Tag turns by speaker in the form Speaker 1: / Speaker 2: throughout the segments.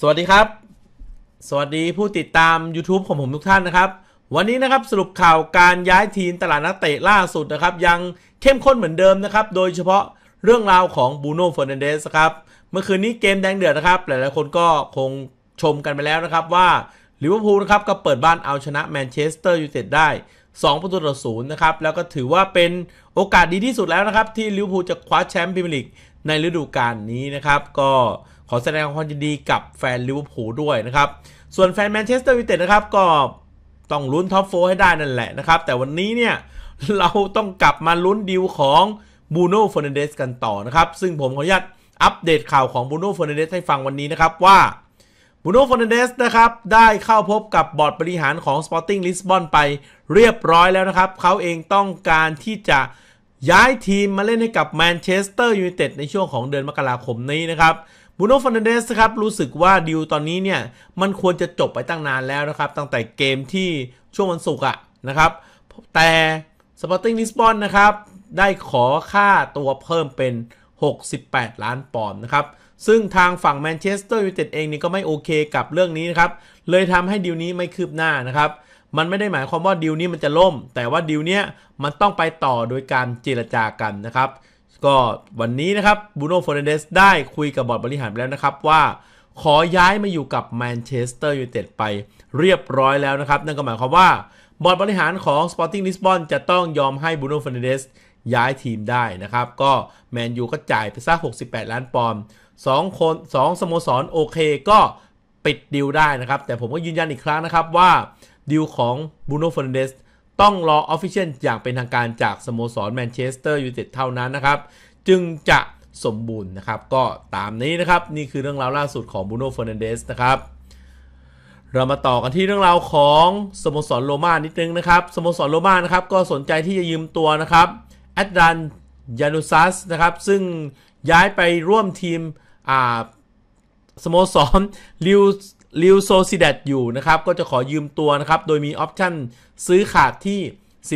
Speaker 1: สวัสดีครับ สวัสดีผู้ติดตาม YouTube ของผมทุกท่านนะครับ วันนี้นะครับ สรุปข่าวการย้ายทีมตลาดนักเตะล่าสุดนะครับ ยังเข้มข้นเหมือนเดิมนะครับ โดยเฉพาะเรื่องราวของบูโน่เฟอร์นันเดสครับ เมื่อคืนนี้เกมแดงเดือดนะครับ หลายๆคนก็คงชมกันไปแล้วนะครับว่าลิเวอร์พูลนะครับก็เปิดบ้านเอาชนะแมนเชสเตอร์ยูไนเต็ดได้ 2 ประตูต่อศูนย์นะครับแล้วก็ถือว่าเป็นโอกาสดีที่สุดแล้วนะครับที่ลิเวอร์พูลจะคว้าแชมป์พรีเมียร์ลีกในฤดูกาลนี้นะครับก็ขอแสดงความยินดีกับแฟนลิเวอร์พูลด้วยนะครับ ส่วนแฟนแมนเชสเตอร์ยูไนเต็ดนะครับก็ต้องลุ้นท็อปโฟให้ได้นั่นแหละนะครับ แต่วันนี้เนี่ยเราต้องกลับมาลุ้นดีลของบูโน่ฟอร์นเดสกันต่อนะครับ ซึ่งผมขออนุญาตอัปเดตข่าวของบูโน่ฟอร์นเดสให้ฟังวันนี้นะครับว่าบูโน่ฟอร์นเดสนะครับได้เข้าพบกับบอร์ดบริหารของสปอร์ติ้งลิสบอนไปเรียบร้อยแล้วนะครับ เขาเองต้องการที่จะย้ายทีมมาเล่นให้กับแมนเชสเตอร์ยูไนเต็ดในช่วงของเดือนมกราคมนี้นะครับบูโน่ฟอนเดสครับ รู้สึกว่าดิวตอนนี้เนี่ย มันควรจะจบไปตั้งนานแล้วนะครับ ตั้งแต่เกมที่ช่วงวันศุกร์อะนะครับ แต่สปอร์ติ้งลิสบอนนะครับ ได้ขอค่าตัวเพิ่มเป็น 68 ล้านปอนด์นะครับ ซึ่งทางฝั่งแมนเชสเตอร์ยูไนเต็ดเองนี่ก็ไม่โอเคกับเรื่องนี้นะครับ เลยทำให้ดิวนี้ไม่คืบหน้านะครับ มันไม่ได้หมายความว่าดิวนี้มันจะล่ม แต่ว่าดิวเนี้ยมันต้องไปต่อโดยการเจรจากันนะครับก็วันนี้นะครับบูโน่ฟอนเดสได้คุยกับบอร์ดบริหารแล้วนะครับว่า ขอย้ายมาอยู่กับแมนเชสเตอร์ยูไนเต็ดไปเรียบร้อยแล้วนะครับ นั่นก็หมายความว่าบอร์ดบริหารของ Sporting Lisbon จะต้องยอมให้บูโน่ฟอนเดสย้ายทีมได้นะครับ ก็แมนยูก็จ่ายไปสัก68 ล้านปอนด์2คน2สโมสรโอเคก็ปิดดีลได้นะครับ แต่ผมก็ยืนยันอีกครั้งนะครับว่าดีลของบูโน่ฟอนเดสต้องรอออฟฟิเชียลอย่างเป็นทางการจากสโมสรแมนเชสเตอร์ยูไนเต็ดเท่านั้นนะครับจึงจะสมบูรณ์นะครับก็ตามนี้นะครับ นี่คือเรื่องราวล่าสุดของบูโน่เฟอร์นันเดสนะครับเรามาต่อกันที่เรื่องราวของสโมสรโรมานิดนึงนะครับสโมสรโรมานะครับ ก็สนใจที่จะยืมตัวนะครับแอดรันยานุซัสนะครับซึ่งย้ายไปร่วมทีมสโมสรลิวลิวโซซิเดตอยู่นะครับก็จะขอยืมตัวนะครับโดยมีออปชันซื้อขาดที่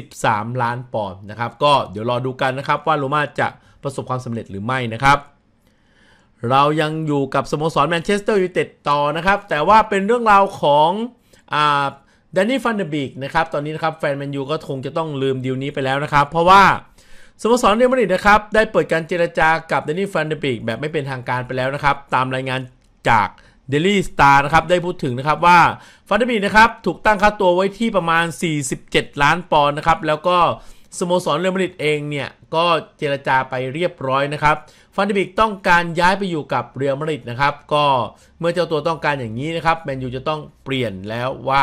Speaker 1: 13 ล้านปอนด์นะครับ ก็เดี๋ยวรอดูกันนะครับว่าโรมาจะประสบความสำเร็จหรือไม่นะครับ เรายังอยู่กับสโมสรแมนเชสเตอร์ยูไนเต็ดต่อนะครับ แต่ว่าเป็นเรื่องราวของอดนนี่ฟันเดอร์บิกนะครับ ตอนนี้นะครับแฟนแมนยูก็คงจะต้องลืมดีลนี้ไปแล้วนะครับ เพราะว่าสโมสรเรอัลมาดริดนะครับได้เปิดการเจรจากับแดนนี่ฟันเดอร์บิกแบบไม่เป็นทางการไปแล้วนะครับ ตามรายงานจากเดลี่สตาร์นะครับได้พูดถึงนะครับว่าฟันเดบีนะครับถูกตั้งค่าตัวไว้ที่ประมาณ 47 ล้านปอนด์นะครับแล้วก็สโมสรเรอัลมาดริดเองเนี่ยก็เจรจาไปเรียบร้อยนะครับฟันเดบิกต้องการย้ายไปอยู่กับเรอัลมาดริดนะครับ ก็เมื่อเจ้าตัวต้องการอย่างนี้นะครับแมนยูจะต้องเปลี่ยนแล้วว่า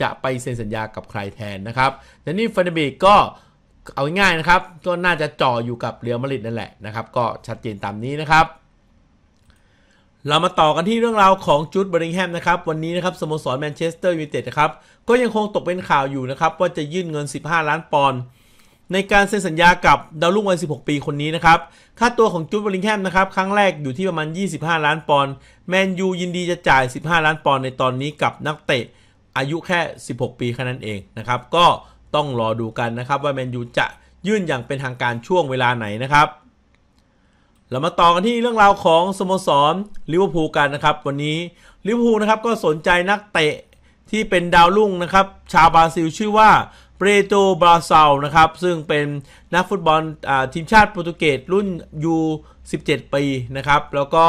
Speaker 1: จะไปเซ็นสัญญากับใครแทนนะครับแต่นี่ฟันเดบิกก็เอาง่ายนะครับก็น่าจะจ่ออยู่กับเรอมาริดนั่นแหละนะครับก็ชัดเจนตามนี้นะครับเรามาต่อกันที่เรื่องราวของจูดเบริงแฮมนะครับ วันนี้นะครับสโมสรแมนเชสเตอร์ยูไนเต็ดนะครับก็ยังคงตกเป็นข่าวอยู่นะครับว่าจะยื่นเงิน 15 ล้านปอนด์ในการเซ็นสัญญากับดาวรุ่งวัย 16 ปีคนนี้นะครับค่าตัวของจูดเบริงแฮมนะครับ ครั้งแรกอยู่ที่ประมาณ 25 ล้านปอนด์แมนยู ยินดีจะจ่าย 15 ล้านปอนด์ในตอนนี้กับนักเตะอายุแค่ 16 ปีแค่นั้นเองนะครับก็ต้องรอดูกันนะครับ ว่าแมนยูจะยื่นอย่างเป็นทางการช่วงเวลาไหนนะครับเรามาต่อกันที่เรื่องราวของ สโมสรลิเวอร์พูลกันนะครับ วันนี้ ลิเวอร์พูลนะครับก็สนใจนักเตะ ที่เป็นดาวรุ่งนะครับชาวบราซิลชื่อว่าเปรโตบราซาลนะครับ ซึ่งเป็นนักฟุตบอลทีมชาติโปรตุเกสรุ่นยู17ปีนะครับแล้วก็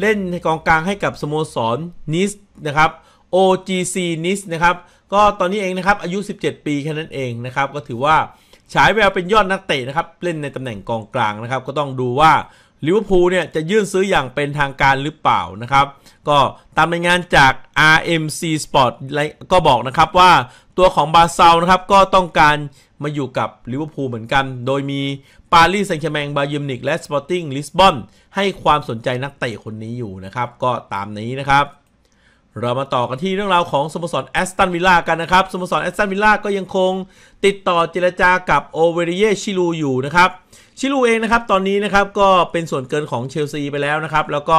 Speaker 1: เล่นกองกลางให้กับ สโมสรนิสนะครับ OGC นิสนะครับก็ตอนนี้เองนะครับอายุ 17 ปีแค่นั้นเองนะครับ ก็ถือว่าฉายแววเป็นยอดนักเตะนะครับเล่นในตำแหน่งกองกลางนะครับก็ต้องดูว่าลิเวอร์พูลเนี่ยจะยื่นซื้ออย่างเป็นทางการหรือเปล่านะครับ ก็ตามรายงานจาก RMC Sport ก็บอกนะครับว่าตัวของบาเซานะครับก็ต้องการมาอยู่กับลิเวอร์พูลเหมือนกัน โดยมีปารีสแซงต์แชร์แมงบาเยิมนิกและสปอร์ติ้งลิสบอนให้ความสนใจนักเตะคนนี้อยู่นะครับ ก็ตามนี้นะครับเรามาต่อกันที่เรื่องราวของสโมสรแอสตันวิลล่ากันนะครับสโมสรแอสตันวิลล่าก็ยังคงติดต่อเจรจากับโอเวริเยชิลูอยู่นะครับชิลูเองนะครับตอนนี้นะครับก็เป็นส่วนเกินของเชลซีไปแล้วนะครับ แล้วก็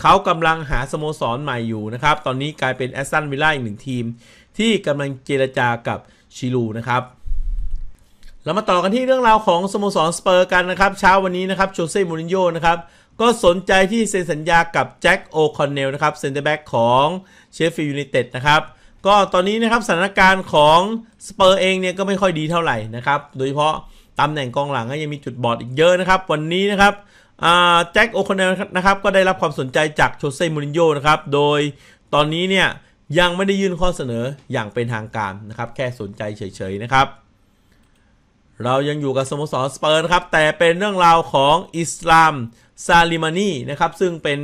Speaker 1: เขากำลังหาสโมสรใหม่อยู่นะครับตอนนี้กลายเป็นแอสตันวิลล่าอีกหนึ่งทีมที่กำลังเจรจากับชิลูนะครับเรามาต่อกันที่เรื่องราวของสโมสรสเปอร์กันนะครับเช้าวันนี้นะครับโจเซ่ มูรินโญ่นะครับก็สนใจที่เซ็นสัญญากับแจ็คโอคอนเนลนะครับเซ็นเตอร์แบ็กของเชฟฟิลด์ยูไนเต็ดนะครับ ก็ตอนนี้นะครับสถานการณ์ของสเปอร์เองเนี่ยก็ไม่ค่อยดีเท่าไหร่นะครับโดยเฉพาะตำแหน่งกองหลังก็ยังมีจุดบอดอีกเยอะนะครับ วันนี้นะครับแจ็คโอคอนเนลนะครับก็ได้รับความสนใจจากโชเซ่มูรินโญ่นะครับ โดยตอนนี้เนี่ยยังไม่ได้ยื่นข้อเสนออย่างเป็นทางการนะครับแค่สนใจเฉยๆนะครับเรายังอยู่กับสโมสรสเปอร์นครับ แต่เป็นเรื่องราวของอิสลามซาลิมานีนะครับ ซึ่งเป็น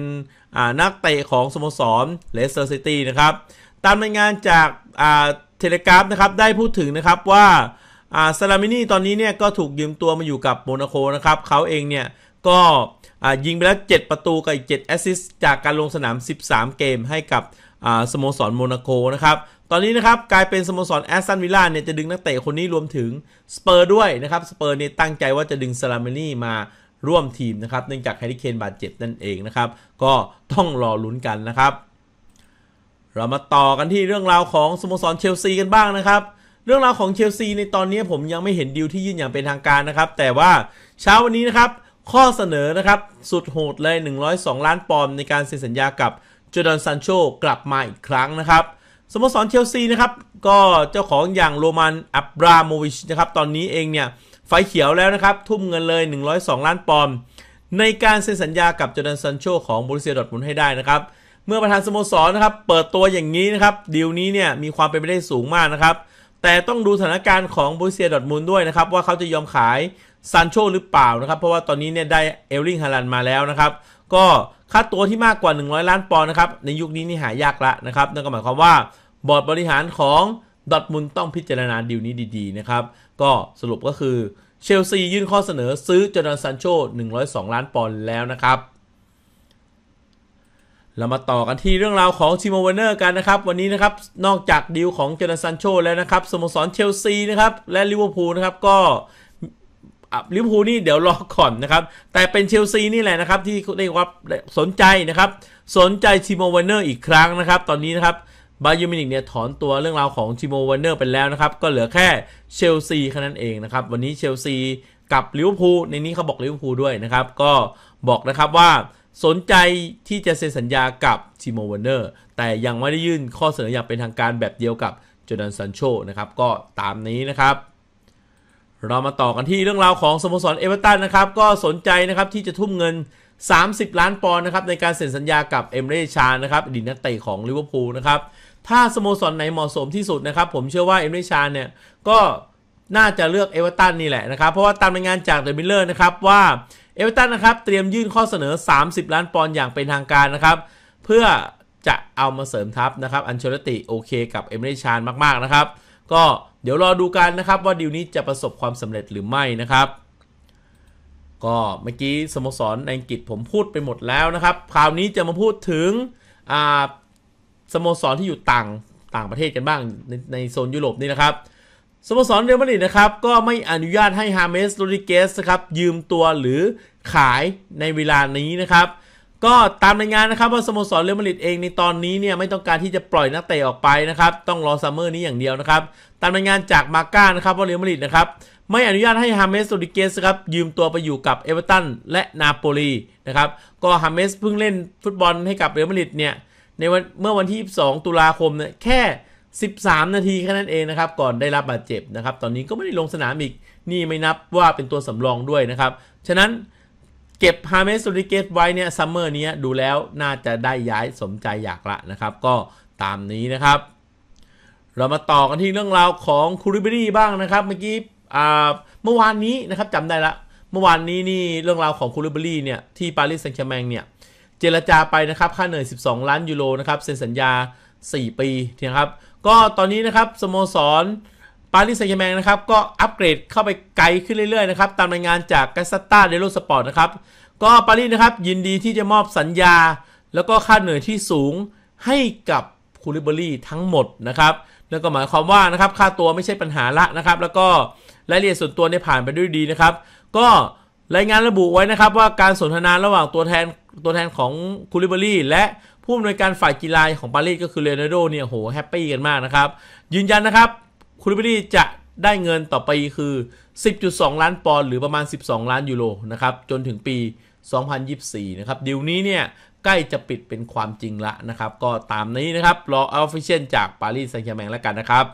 Speaker 1: นักเตะของสโมสรเลสเตอร์ซิตี้นะครับตามรายงานจากเทเลกราฟนะครับ ได้พูดถึงนะครับว่าซาลามินีตอนนี้เนี่ยก็ถูกยืมตัวมาอยู่กับโมนาโคนะครับ เขาเองเนี่ยก็ยิงไปแล้ว 7 ประตูกับอีก 7 แอสซิสจากการลงสนาม 13 เกมให้กับสโมสรโมนาโคนะครับตอนนี้นะครับกลายเป็นสโมสรแอสตันวิลล่าเนี่ยจะดึงนักเตะคนนี้รวมถึงสเปอร์ด้วยนะครับสเปอร์เนี่ยตั้งใจว่าจะดึงซาลาเมนี่มาร่วมทีมนะครับเนื่องจากแฮร์รี่เคนบาดเจ็บนั่นเองนะครับก็ต้องรอลุ้นกันนะครับ เรามาต่อกันที่เรื่องราวของสโมสรเชลซีกันบ้างนะครับ เรื่องราวของเชลซีในตอนนี้ผมยังไม่เห็นดีลที่ยื่นอย่างเป็นทางการนะครับ แต่ว่าเช้าวันนี้นะครับข้อเสนอนะครับสุดโหดเลย102 ล้านปอนด์ในการเซ็นสัญญากับจอร์แดนซันโชกลับมาอีกครั้งนะครับสโมสรเชลซีนะครับ ก็เจ้าของอย่างโรมันอับราโมวิชนะครับ ตอนนี้เองเนี่ย ไฟเขียวแล้วนะครับ ทุ่มเงินเลย 102 ล้านปอนด์ในการเซ็นสัญญากับจอร์แดนซันโชของบริเซียดอทมุนให้ได้นะครับ เมื่อประธานสโมสรนะครับ เปิดตัวอย่างนี้นะครับดีลนี้เนี่ยมีความเป็นไปได้สูงมากนะครับ แต่ต้องดูสถานการณ์ของบริเซียดอทมุนด้วยนะครับ ว่าเขาจะยอมขายซันโชหรือเปล่านะครับเพราะว่าตอนนี้เนี่ยได้เอลลิงฮารันมาแล้วนะครับก็ค่าตัวที่มากกว่า 100 ล้านปอนด์นะครับในยุคนี้นี่หายากละนะครับนั่นก็หมายความว่าบอร์ดบริหารของดอทมุลต้องพิจารณาดีลนี้ดีๆนะครับก็สรุปก็คือเชลซียื่นข้อเสนอซื้อจอร์แดนซันโช102 ล้านปอนด์แล้วนะครับเรามาต่อกันที่เรื่องราวของชิโมเวเนอร์กันนะครับวันนี้นะครับนอกจากดีลของเจอร์ซันโชแล้วนะครับสโมสรเชลซีนะครับและลิเวอร์พูลนะครับก็ลิเวอร์พูลนี่เดี๋ยวรอก่อนนะครับ แต่เป็นเชลซีนี่แหละนะครับที่ได้รับสนใจนะครับ สนใจชิโมวันเนอร์อีกครั้งนะครับ ตอนนี้นะครับบาเยอร์มินิกเนี่ยถอนตัวเรื่องราวของชิโมวันเนอร์ไปแล้วนะครับ ก็เหลือแค่เชลซีแค่นั้นเองนะครับ วันนี้เชลซีกับลิเวอร์พูลในนี้เขาบอกลิเวอร์พูลด้วยนะครับ ก็บอกนะครับว่า สนใจที่จะเซ็นสัญญากับชิโมวันเนอร์ แต่ยังไม่ได้ยื่นข้อเสนออย่างเป็นทางการแบบเดียวกับจอร์แดนซันโชนะครับ ก็ตามนี้นะครับเรามาต่อกันที่เรื่องราวของสโมสรเอเวอเรตันนะครับก็สนใจนะครับที่จะทุ่มเงิน 30 ล้านปอนด์นะครับในการเซ็นสัญญากับเอเมเรชานะครับอดีตนักเตะของลิเวอร์พูลนะครับถ้าสโมสรไหนเหมาะสมที่สุดนะครับผมเชื่อว่าเอเมเรชาเนี่ยก็น่าจะเลือกเอเวอเรตันนี่แหละนะครับเพราะว่าตามรายงานจากเดอะมิลเลอร์นะครับ ว่าเอเวอเรตันนะครับ เตรียมยื่นข้อเสนอ 30 ล้านปอนด์อย่างเป็นทางการนะครับเพื่อจะเอามาเสริมทัพนะครับ อันเชลติโอเค กับเอเมเรชานมากๆนะครับก็เดี๋ยวรอดูกันนะครับว่าดีลนี้จะประสบความสำเร็จหรือไม่นะครับ ก็เมื่อกี้สโมสรในอังกฤษผมพูดไปหมดแล้วนะครับ คราวนี้จะมาพูดถึงสโมสรที่อยู่ต่างต่างประเทศกันบ้างในในโซนยุโรปนี่นะครับสโมสรเรอัลมาดริดนะครับ ก็ไม่อนุญาตให้ฮาเมสโรดิเกสครับ ยืมตัวหรือขายในเวลานี้นะครับก็ตามรายงานนะครับ ว่าสโมสรเรอัลมาดริดเองในตอนนี้เนี่ย ไม่ต้องการที่จะปล่อยนักเตะออกไปนะครับ ต้องรอซัมเมอร์นี้อย่างเดียวนะครับ ตามรายงานจากมาก้านะครับ ว่าเรอัลมาดริดนะครับ ไม่อนุญาตให้ฮามเมสโรดิเกสครับยืมตัวไปอยู่กับเอเวอเรตันและนาโปลีนะครับก็ฮามเมสเพิ่งเล่นฟุตบอลให้กับเรอัลมาดริดเนี่ยในวันเมื่อวันที่ 2 ตุลาคมเนี่ยแค่ 13 นาทีแค่นั้นเองนะครับ ก่อนได้รับบาดเจ็บนะครับตอนนี้ก็ไม่ได้ลงสนามอีกนี่ไม่นับ ว่าเป็นตัวสำรองด้วยนะครับฉะนั้นเก็บฮาเมสซูริเกตไว้เนี่ยซัมเมอร์นี้ดูแล้วน่าจะได้ย้ายสมใจอยากละนะครับ ก็ตามนี้นะครับ เรามาต่อกันที่เรื่องราวของคูริเบรีบ้างนะครับ เมื่อกี้เมื่อวานนี้นะครับจำได้ละ เมื่อวานนี้นี่เรื่องราวของคูริเบรีเนี่ย ที่ปารีสแซงต์แชแมงเนี่ย เจรจาไปนะครับ ค่าเหนื่อย 12 ล้านยูโรนะครับเซ็นสัญญา 4 ปีนะครับก็ตอนนี้นะครับสโมสรารีสแซงต์แมงนะครับ ก็อัปเกรดเข้าไปไกลขึ้นเรื่อยๆนะครับ ตามรายงานจากกัสตาเดโลสปอร์ตนะครับ ก็ปารีสนะครับ ยินดีที่จะมอบสัญญา แล้วก็ค่าเหนื่อยที่สูงให้กับคูลิเบอรี่ทั้งหมดนะครับนั่นก็หมายความว่านะครับ ค่าตัวไม่ใช่ปัญหาละนะครับ แล้วก็รายละเอียดส่วนตัวในผ่านไปด้วยดีนะครับ ก็รายงานระบุไว้นะครับ ว่าการสนทนาระหว่างตัวแทนตัวแทนของคูลิเบอรี่และผู้อำนวยการฝ่ายกีฬาของปารีสก็คือเรโนโดเนี่ยโหแฮปปี้กันมากนะครับยืนยันนะครับคุณลิบรี่จะได้เงินต่อปีคือ 10.2 ล้านปอนด์หรือประมาณ 12 ล้านยูโรนะครับจนถึงปี 2024 นะครับดีลนี้เนี่ย ใกล้จะปิดเป็นความจริงละนะครับ ก็ตามนี้นะครับ รอออฟฟิเชียลจากปารีสแซงต์แชร์แมงแล้วกันนะครับ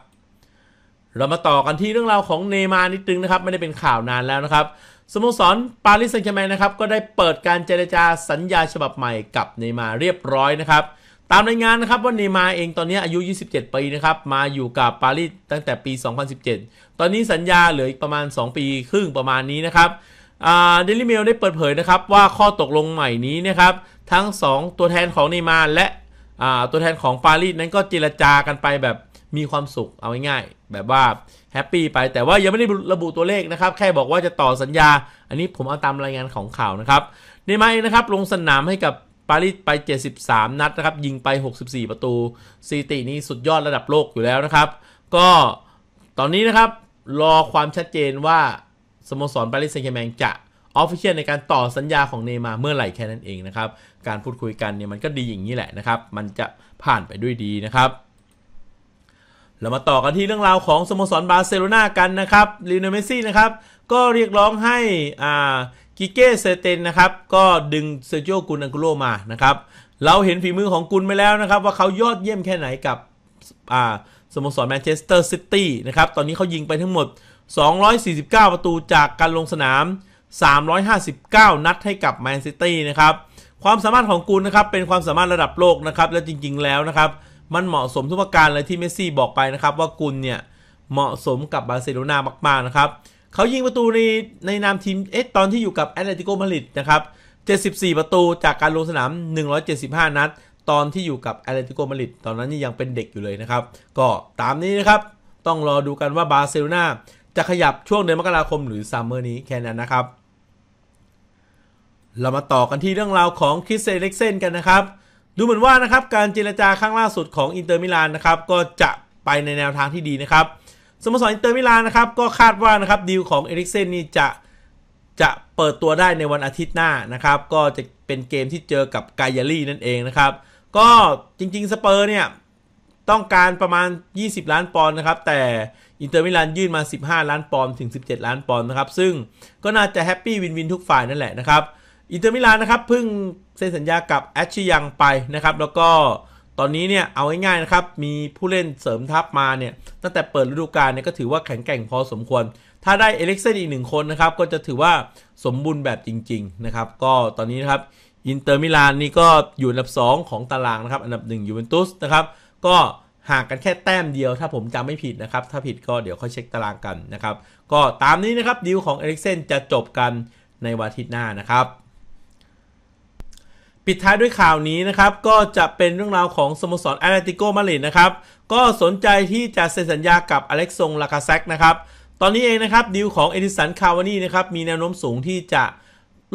Speaker 1: เรามาต่อกันที่เรื่องราวของเนมานิดนึงนะครับ ไม่ได้เป็นข่าวนานแล้วนะครับสโมสรปารีสแซงต์แชร์แมงนะครับ ก็ได้เปิดการเจรจาสัญญาฉบับใหม่กับเนมาเรียบร้อยนะครับตามรายงานนะครับว่าเนมาเองตอนนี้อายุ 27 ปีนะครับ มาอยู่กับปารีสตั้งแต่ปี 2017 ตอนนี้สัญญาเหลืออีกประมาณ 2 ปีครึ่งประมาณนี้นะครับเดลิเมลได้เปิดเผยนะครับว่าข้อตกลงใหม่นี้นะครับ ทั้ง 2 ตัวแทนของเนมาและตัวแทนของปารีสนั้นก็เจรจากันไปแบบมีความสุขเอาง่ายๆแบบว่าแฮปปี้ไป แต่ว่ายังไม่ได้ระบุตัวเลขนะครับแค่บอกว่าจะต่อสัญญา อันนี้ผมเอาตามรายงานของข่าวนะครับเนมาเองนะครับลงสนามให้กับปารีสไป 73 นัดนะครับ ยิงไป 64 ประตูสีิตินี้สุดยอดระดับโลกอยู่แล้วนะครับ ก็ตอนนี้นะครับรอความชัดเจนว่าสโมสรปารีสแซงต์แชร์แมงจะ ออฟฟิเชียลในการต่อสัญญาของเนมาเมื่อไหร่แค่นั้นเองนะครับ การพูดคุยกันเนี่ยมันก็ดีอย่างนี้แหละนะครับ มันจะผ่านไปด้วยดีนะครับ เรามาต่อกันที่เรื่องราวของสโมสรบาร์เซโลนากันนะครับลีโนเมซี่นะครับก็เรียกร้องให้อ่ากิเก้เซเตนนะครับก็ดึงเซอร์โจกุนอังกุโลมานะครับเราเห็นฝีมือของกุนไปแล้วนะครับ ว่าเขายอดเยี่ยมแค่ไหนกับสโมสรแมนเชสเตอร์ซิตี้นะครับตอนนี้เขายิงไปทั้งหมด 249 ประตูจากการลงสนาม 359 นัดให้กับแมนซิตี้นะครับความสามารถของกุนนะครับเป็นความสามารถระดับโลกนะครับและจริงๆแล้วนะครับมันเหมาะสมทุกประการเลยที่เมสซี่บอกไปนะครับว่ากุนเนี่ยเหมาะสมกับบาร์เซโลนามากๆนะครับเขายิงประตูในในนามทีม เอ๊ะ ตอนที่อยู่กับแอตเลติโกมาดริดนะครับ74 ประตูจากการลงสนาม 175 นัด ตอนที่อยู่กับแอตเลติโกมาดริดตอนนั้นยังเป็นเด็กอยู่เลยนะครับ ก็ตามนี้นะครับ ต้องรอดูกันว่าบาร์เซโลนาจะขยับช่วงเดือนมกราคมหรือซัมเมอร์นี้แค่นั้นนะครับ เรามาต่อกันที่เรื่องราวของคริสเซเล็กเซนกันนะครับ ดูเหมือนว่านะครับการเจรจาครั้งล่าสุดของอินเตอร์มิลานนะครับ ก็จะไปในแนวทางที่ดีนะครับสโมสรอินเตอร์มิลานนะครับ ก็คาดว่านะครับ ดีลของเอริกเซนนี่จะจะเปิดตัวได้ในวันอาทิตย์หน้านะครับ ก็จะเป็นเกมที่เจอกับกายาลี่นั่นเองนะครับ ก็จริงๆสเปอร์เนี่ย ต้องการประมาณ 20 ล้านปอนด์นะครับ แต่อินเตอร์มิลานยื่นมา 15 ล้านปอนด์ถึง 17 ล้านปอนด์นะครับ ซึ่งก็น่าจะแฮปปี้วินวินทุกฝ่ายนั่นแหละนะครับอินเตอร์มิลานนะครับเพิ่งเซ็นสัญญากับแอชชียังไปนะครับแล้วก็ตอนนี้เนี่ยเอาง่ายๆนะครับมีผู้เล่นเสริมทัพมาเนี่ย ตั้งแต่เปิดฤดูกาลเนี่ยก็ถือว่าแข็งแกร่งพอสมควร ถ้าได้เอลิกเซนอีกหนึ่งคนนะครับก็จะถือว่าสมบูรณ์แบบจริง ๆนะครับ ก็ตอนนี้นะครับอินเตอร์มิลานนี่ก็อยู่อันดับ 2 ของตารางนะครับอันดับ 1 ยูเวนตุส นะครับ ก็ห่างกันแค่แต้มเดียว ถ้าผมจำไม่ผิดนะครับ ถ้าผิดก็เดี๋ยวค่อยเช็คตารางกันนะครับ ก็ตามนี้นะครับดีลของเอลิกเซนจะจบกันในวันอาทิตย์หน้านะครับปิดท้ายด้วยข่าวนี้นะครับก็จะเป็นเรื่องราวของสโมสรแอตเลติโกมาดริดนะครับก็สนใจที่จะเซ็นสัญญากับอเล็กซงลาคาแซกนะครับตอนนี้เองนะครับดีลของเอดิสันคาวานี่นะครับมีแนวโน้มสูงที่จะ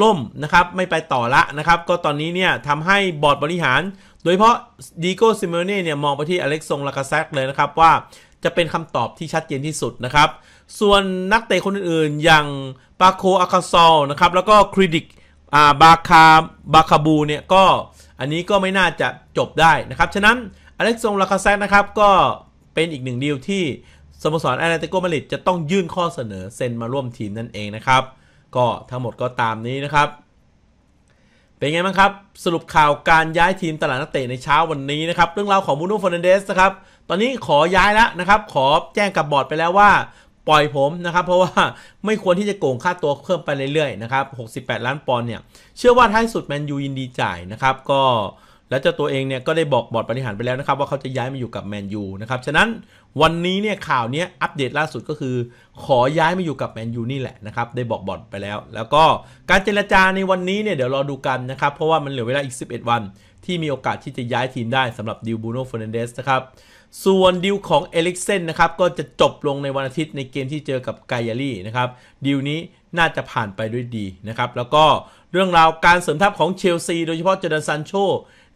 Speaker 1: ล่มนะครับไม่ไปต่อละนะครับก็ตอนนี้เนี่ยทำให้บอร์ดบริหาร โดยเฉพาะดีโก้ซิเมเน่เนี่ยมองไปที่อเล็กซงลาคาแซกเลยนะครับว่าจะเป็นคำตอบที่ชัดเจนที่สุดนะครับ ส่วนนักเตะคนอื่นๆ อย่างปาโคอาคาซอลนะครับแล้วก็คริดิกอาบาคาบาคาบูเนี่ยก็อันนี้ก็ไม่น่าจะจบได้นะครับ ฉะนั้นอเล็กซงลาคาแซกนะครับก็เป็นอีกหนึ่งดีลที่สโมสรแอตเลติโกมาดริดจะต้องยื่นข้อเสนอเซ็นมาร่วมทีมนั่นเองนะครับ ก็ทั้งหมดก็ตามนี้นะครับ เป็นไงบ้างครับ สรุปข่าวการย้ายทีมตลาดนักเตะในเช้าวันนี้นะครับ เรื่องราวของมูโนฟอนเดสนะครับ ตอนนี้ขอย้ายแล้วนะครับ ขอแจ้งกับบอร์ดไปแล้วว่าปล่อยผมนะครับเพราะว่าไม่ควรที่จะโกงค่าตัวเพิ่มไปเรื่อยๆนะครับ68 ล้านปอนด์เนี่ยเชื่อว่าท้ายสุดแมนยูยินดีจ่ายนะครับก็และเจ้าตัวเองเนี่ยก็ได้บอกบอร์ดบริหารไปแล้วนะครับว่าเขาจะย้ายมาอยู่กับแมนยูนะครับฉะนั้นวันนี้เนี่ยข่าวนี้อัปเดตล่าสุดก็คือ ขอย้ายมาอยู่กับแมนยูนี่แหละนะครับได้บอกบอร์ดไปแล้ว แล้วก็การเจรจาในวันนี้เนี่ยเดี๋ยวรอดูกันนะครับเพราะว่ามันเหลือเวลาอีก11 วันที่มีโอกาสที่จะย้ายทีมได้สำหรับดิวบูโน่เฟอร์นันเดสนะครับส่วนดิวของเอลิกเซนนะครับก็จะจบลงในวันอาทิตย์ในเกมที่เจอกับไกยารี่นะครับดิวนี้น่าจะผ่านไปด้วยดีนะครับ แล้วก็เรื่องราวการเสริมทัพของเชลซีโดยเฉพาะเจดันซันโช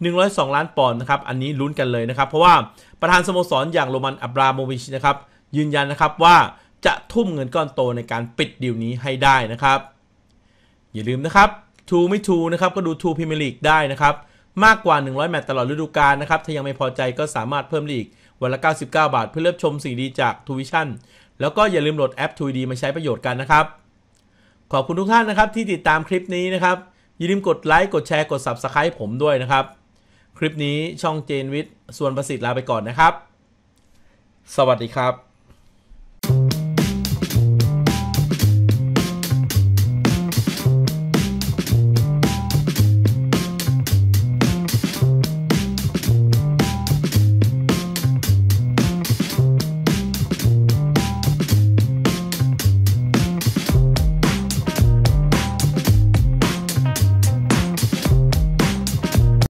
Speaker 1: 102 ล้านปอนด์นะครับ อันนี้ลุ้นกันเลยนะครับ เพราะว่าประธานสโมสรอย่างโรมันอับราโมวิชนะครับยืนยันนะครับว่าจะทุ่มเงินก้อนโตในการปิดดิวนี้ให้ได้นะครับ อย่าลืมนะครับทูไม่ทูนะครับก็ดูทูพิมลีกได้นะครับมากกว่า 100 แมตต์ตลอดฤดูกาลนะครับถ้ายังไม่พอใจก็สามารถเพิ่มลีกวันละ 99 บาท เพื่อเลือกชมสิ่งดีจากทูวิชั่นแล้วก็อย่าลืมโหลดแอปทูดีมาใช้ประโยชน์กันนะครับ ขอบคุณทุกท่านนะครับที่ติดตามคลิปนี้นะครับ อย่าลืมกดไลค์ กดแชร์ กด Subscribe ผมด้วยนะครับ คลิปนี้ช่องเจนวิทย์ ส่วนประสิทธิ์ลาไปก่อนนะครับ สวัสดีครับ